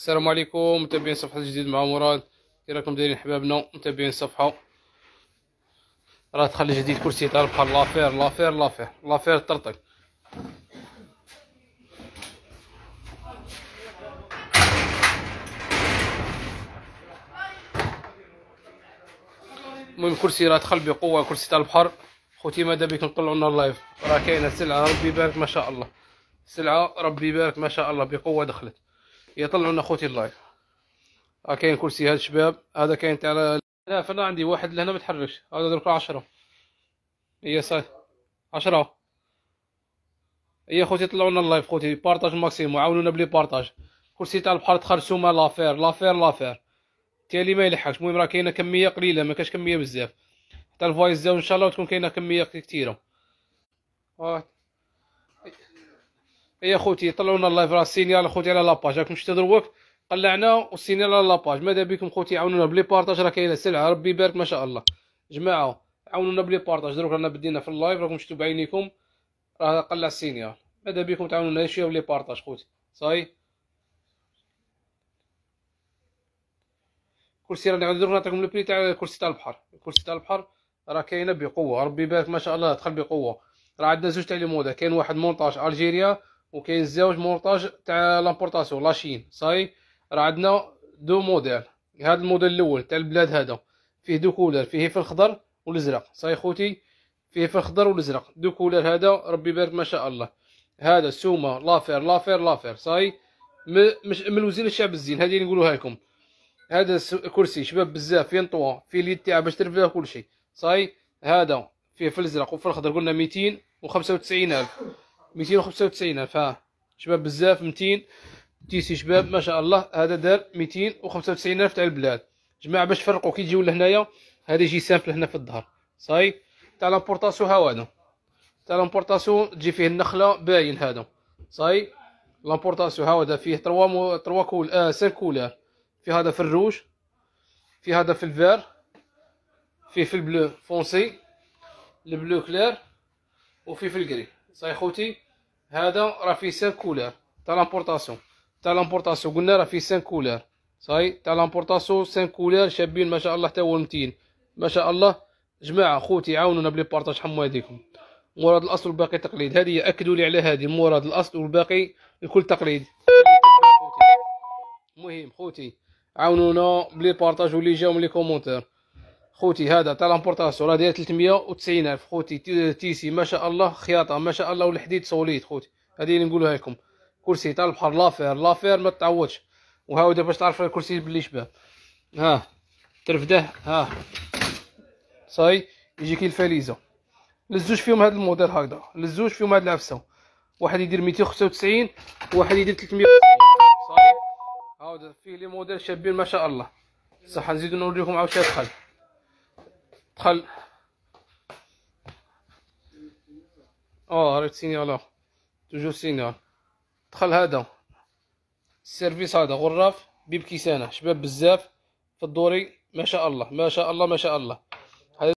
السلام عليكم متابعين صفحة جديد مع مراد كي راكم دايرين حبابنا متابعين الصفحة راه تخلي جديد كرسي تاع البحر لافير لافير لافير لافير طرطق المهم كرسي راه دخل بقوة كرسي تاع البحر خوتي ماذا بك نطلعوا لنا اللايف راه كاينه سلعة ربي يبارك ما شاء الله سلعة ربي يبارك ما شاء الله بقوة دخلت يطلعون اخوتي اللايف ها كاين كرسي هذا الشباب هذا كاين تاع لا فانا عندي واحد لهنا ما يتحركش هذا درك 10 هي صاي 10 هي خوتي طلعوا لنا اللايف خوتي بارطاج ماكسيم عاونونا بلي بارطاج كرسي تاع البحر تخرسوا ما لافير لافير لافير تالي ما يلحقش المهم راه كاينه كميه قليله ما كاش كميه بزاف حتى الفايز ان شاء الله تكون كاينه كميه كثيره يا إيه خوتي طلعوا لنا اللايف راه سينيال خوتي على لاباج راكم شفتوا دروك قلعنا والسينيال على لاباج ماذا بكم خوتي عاونونا بلي بارطاج راه كاينه سلعه ربي يبارك ما شاء الله جماعه عاونونا بلي بارطاج دروك رانا بدينا في اللايف راكم شفتوا بعينيكم راه قلع السينيال ماذا بكم تعاونونا شويه بلي بارطاج خوتي صاي كرسي راني غادي نعطيكم لو بري تاع كرسي تاع البحر كرسي تاع البحر راه كاينه بقوه ربي يبارك ما شاء الله دخل بقوه راه عندنا زوج تاع لي مودا كاين واحد مونطاج الجيريا وكاين زوج مورطاج تاع لامبورطاسيون لاشين صاي راه عندنا دو موديل هذا الموديل الاول تاع البلاد هذا فيه دو كولر فيه في الخضر والازرق صاي خوتي فيه في الخضر والازرق دو كولر هذا ربي يبارك ما شاء الله هذا سوما لافير لافير لافير صاي مش من وزير الشعب الزين هذه نقولوها لكم هذا كرسي شباب بزاف فين طوا فيه اليد تاعه باش ترفع كل شيء صاي هذا فيه في الازرق وفي الخضر قلنا 295000 الف 295 الف ها شباب بزاف 200 تيسي شباب ما شاء الله هذا دار 295 الف تاع البلاد جماعه باش تفرقوا كي تجيو لهنايا هذا يجي سامبل هنا في الظهر صاي تاع لامبورطاسيون ها هذا تاع لامبورطاسيون تجي فيه النخله باين هذا صاي لامبورطاسيون ها هذا فيه 3 مو 3 كول اه 5 كولار في هذا في الروج في هذا في الفير فيه في البلو فونسي البلو كلير وفي في الجري صاي خوتي هذا راه فيه سان كولور تاع لامبورطاسيون تاع لامبورطاسيون قلنا راه فيه سان كولور صاي تاع لامبورطاسيون سان كولور شابين ما شاء الله حتى هو متين ما شاء الله جماعه خوتي عاونونا بلي بارطاج حموا هذيكم مراد الاصل والباقي تقليد هذه اكدوا لي على هذه مراد الاصل والباقي الكل تقليد المهم خوتي عاونونا بلي بارطاجوا لي جاو من لي كومونتير خوتي هذا تاع لامبورطاسيون راه داير 390 الف خوتي تيسي ما شاء الله خياطه ما شاء الله والحديد سوليد خوتي هذه اللي نقولها لكم كرسي تاع البحر لافير لافير ما تعوضش دابا باش تعرف الكرسي بلي شباب ها ترفده ها صاي يجيك الفاليزه للزوج فيهم هذا الموديل هكذا للزوج فيهم هذه العفسه واحد يدير 295 وواحد يدير 390 صاي هاودا فيه لي موديل شابين ما شاء الله صح نزيدو نوريكم عاود شحال قال اه ريت سينيال توجور سينيال دخل هذا السيرفيس هذا غرف بيب شباب بزاف في الدوري ما شاء الله ما شاء الله ما شاء الله